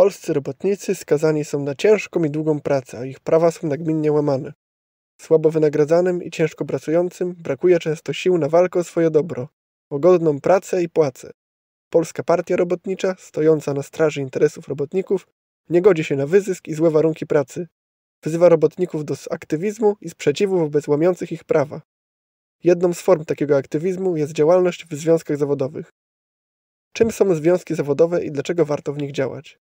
Polscy robotnicy skazani są na ciężką i długą pracę, a ich prawa są nagminnie łamane. Słabo wynagradzanym i ciężko pracującym brakuje często sił na walkę o swoje dobro, o godną pracę i płacę. Polska Partia Robotnicza, stojąca na straży interesów robotników, nie godzi się na wyzysk i złe warunki pracy. Wzywa robotników do aktywizmu i sprzeciwu wobec łamiących ich prawa. Jedną z form takiego aktywizmu jest działalność w związkach zawodowych. Czym są związki zawodowe i dlaczego warto w nich działać?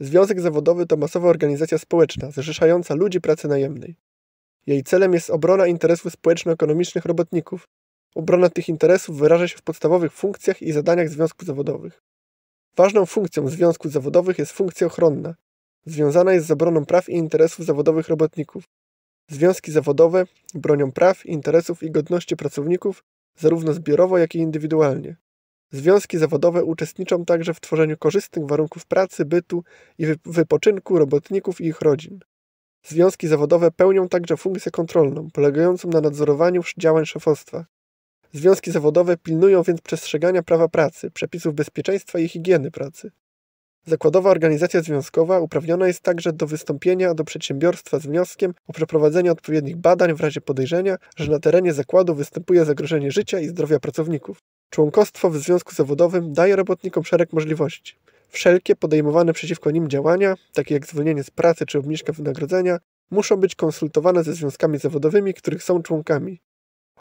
Związek zawodowy to masowa organizacja społeczna, zrzeszająca ludzi pracy najemnej. Jej celem jest obrona interesów społeczno-ekonomicznych robotników. Obrona tych interesów wyraża się w podstawowych funkcjach i zadaniach związków zawodowych. Ważną funkcją związków zawodowych jest funkcja ochronna. Związana jest z obroną praw i interesów zawodowych robotników. Związki zawodowe bronią praw, interesów i godności pracowników, zarówno zbiorowo, jak i indywidualnie. Związki zawodowe uczestniczą także w tworzeniu korzystnych warunków pracy, bytu i wypoczynku robotników i ich rodzin. Związki zawodowe pełnią także funkcję kontrolną, polegającą na nadzorowaniu działań szefostwa. Związki zawodowe pilnują więc przestrzegania prawa pracy, przepisów bezpieczeństwa i higieny pracy. Zakładowa organizacja związkowa uprawniona jest także do wystąpienia do przedsiębiorstwa z wnioskiem o przeprowadzenie odpowiednich badań w razie podejrzenia, że na terenie zakładu występuje zagrożenie życia i zdrowia pracowników. Członkostwo w związku zawodowym daje robotnikom szereg możliwości. Wszelkie podejmowane przeciwko nim działania, takie jak zwolnienie z pracy czy obniżka wynagrodzenia, muszą być konsultowane ze związkami zawodowymi, których są członkami.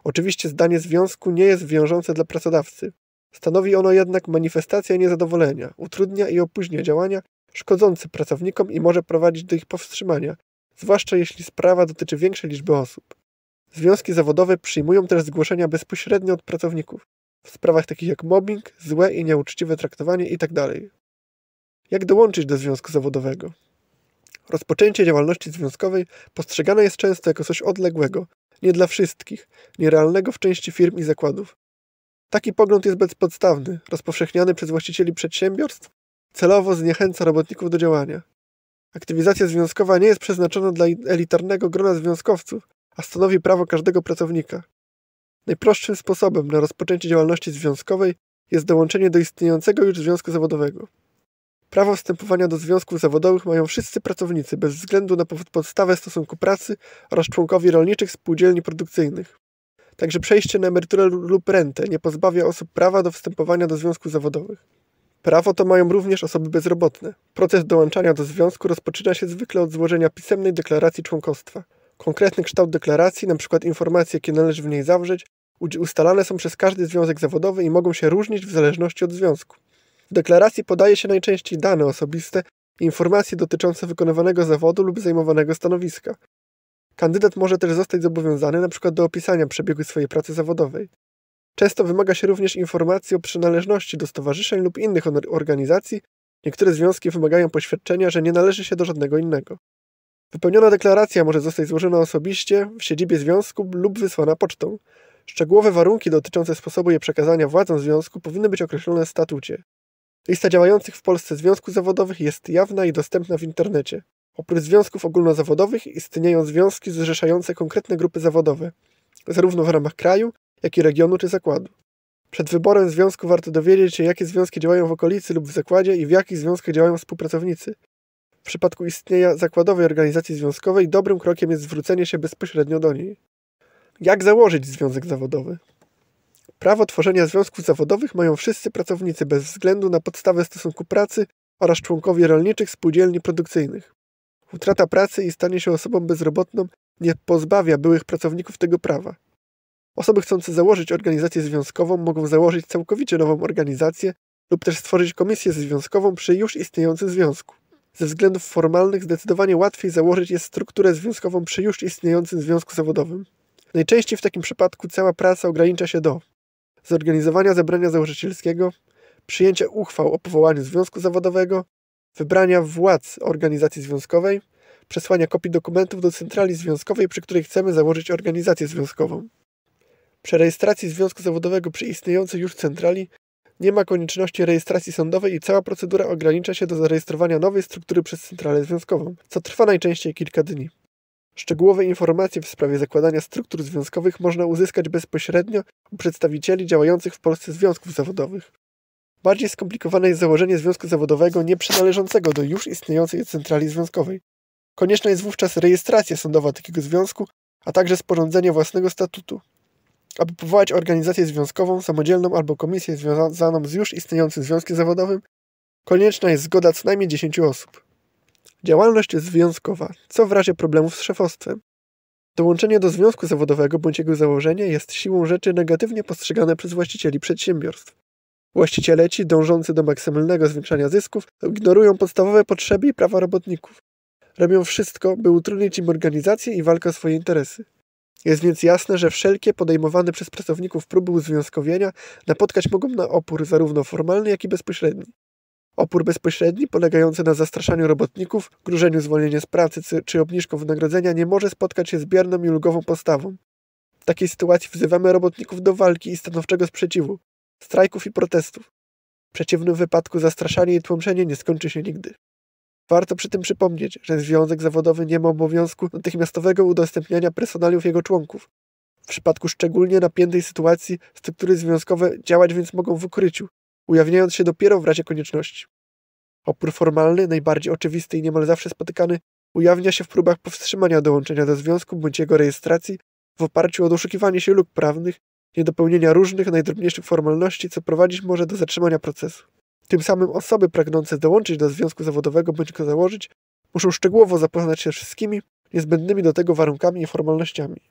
Oczywiście zdanie związku nie jest wiążące dla pracodawcy. Stanowi ono jednak manifestację niezadowolenia, utrudnia i opóźnia działania szkodzące pracownikom i może prowadzić do ich powstrzymania, zwłaszcza jeśli sprawa dotyczy większej liczby osób. Związki zawodowe przyjmują też zgłoszenia bezpośrednio od pracowników, w sprawach takich jak mobbing, złe i nieuczciwe traktowanie itd. Tak jak dołączyć do związku zawodowego? Rozpoczęcie działalności związkowej postrzegane jest często jako coś odległego, nie dla wszystkich, nierealnego w części firm i zakładów. Taki pogląd jest bezpodstawny, rozpowszechniany przez właścicieli przedsiębiorstw, celowo zniechęca robotników do działania. Aktywizacja związkowa nie jest przeznaczona dla elitarnego grona związkowców, a stanowi prawo każdego pracownika. Najprostszym sposobem na rozpoczęcie działalności związkowej jest dołączenie do istniejącego już związku zawodowego. Prawo wstępowania do związków zawodowych mają wszyscy pracownicy bez względu na podstawę stosunku pracy oraz członkowie rolniczych spółdzielni produkcyjnych. Także przejście na emeryturę lub rentę nie pozbawia osób prawa do wstępowania do związków zawodowych. Prawo to mają również osoby bezrobotne. Proces dołączania do związku rozpoczyna się zwykle od złożenia pisemnej deklaracji członkostwa. Konkretny kształt deklaracji, np. informacje, jakie należy w niej zawrzeć, ustalane są przez każdy związek zawodowy i mogą się różnić w zależności od związku. W deklaracji podaje się najczęściej dane osobiste i informacje dotyczące wykonywanego zawodu lub zajmowanego stanowiska. Kandydat może też zostać zobowiązany np. do opisania przebiegu swojej pracy zawodowej. Często wymaga się również informacji o przynależności do stowarzyszeń lub innych organizacji. Niektóre związki wymagają poświadczenia, że nie należy się do żadnego innego. Wypełniona deklaracja może zostać złożona osobiście w siedzibie związku lub wysłana pocztą. Szczegółowe warunki dotyczące sposobu jej przekazania władzom związku powinny być określone w statucie. Lista działających w Polsce związków zawodowych jest jawna i dostępna w internecie. Oprócz związków ogólnozawodowych istnieją związki zrzeszające konkretne grupy zawodowe, zarówno w ramach kraju, jak i regionu czy zakładu. Przed wyborem związku warto dowiedzieć się, jakie związki działają w okolicy lub w zakładzie i w jakich związkach działają współpracownicy. W przypadku istnienia zakładowej organizacji związkowej dobrym krokiem jest zwrócenie się bezpośrednio do niej. Jak założyć związek zawodowy? Prawo tworzenia związków zawodowych mają wszyscy pracownicy bez względu na podstawę stosunku pracy oraz członkowie rolniczych spółdzielni produkcyjnych. Utrata pracy i stanie się osobą bezrobotną nie pozbawia byłych pracowników tego prawa. Osoby chcące założyć organizację związkową mogą założyć całkowicie nową organizację lub też stworzyć komisję związkową przy już istniejącym związku. Ze względów formalnych zdecydowanie łatwiej założyć jest strukturę związkową przy już istniejącym związku zawodowym. Najczęściej w takim przypadku cała praca ogranicza się do zorganizowania zebrania założycielskiego, przyjęcia uchwał o powołaniu związku zawodowego, wybrania władz organizacji związkowej, przesłania kopii dokumentów do centrali związkowej, przy której chcemy założyć organizację związkową. Przy rejestracji związku zawodowego przy istniejącej już centrali nie ma konieczności rejestracji sądowej i cała procedura ogranicza się do zarejestrowania nowej struktury przez centralę związkową, co trwa najczęściej kilka dni. Szczegółowe informacje w sprawie zakładania struktur związkowych można uzyskać bezpośrednio u przedstawicieli działających w Polsce związków zawodowych. Bardziej skomplikowane jest założenie związku zawodowego nie do już istniejącej centrali związkowej. Konieczna jest wówczas rejestracja sądowa takiego związku, a także sporządzenie własnego statutu aby powołać organizację związkową, samodzielną albo komisję związaną z już istniejącym związkiem zawodowym, konieczna jest zgoda co najmniej 10 osób. Działalność jest związkowa, co w razie problemów z szefostwem. Dołączenie do związku zawodowego bądź jego założenie jest siłą rzeczy negatywnie postrzegane przez właścicieli przedsiębiorstw. Właściciele ci, dążący do maksymalnego zwiększania zysków, ignorują podstawowe potrzeby i prawa robotników. Robią wszystko, by utrudnić im organizację i walkę o swoje interesy. Jest więc jasne, że wszelkie podejmowane przez pracowników próby uzwiązkowienia napotkać mogą na opór zarówno formalny, jak i bezpośredni. Opór bezpośredni, polegający na zastraszaniu robotników, grużeniu zwolnienia z pracy czy obniżką wynagrodzenia, nie może spotkać się z bierną i ulgową postawą. W takiej sytuacji wzywamy robotników do walki i stanowczego sprzeciwu, strajków i protestów. W przeciwnym wypadku zastraszanie i tłomczenie nie skończy się nigdy. Warto przy tym przypomnieć, że związek zawodowy nie ma obowiązku natychmiastowego udostępniania personaliów jego członków. W przypadku szczególnie napiętej sytuacji struktury związkowe działać więc mogą w ukryciu, ujawniając się dopiero w razie konieczności. Opór formalny, najbardziej oczywisty i niemal zawsze spotykany, ujawnia się w próbach powstrzymania dołączenia do związku bądź jego rejestracji w oparciu o doszukiwanie się luk prawnych, niedopełnienia różnych najdrobniejszych formalności, co prowadzić może do zatrzymania procesu. Tym samym osoby pragnące dołączyć do związku zawodowego bądź go założyć muszą szczegółowo zapoznać się z wszystkimi niezbędnymi do tego warunkami i formalnościami.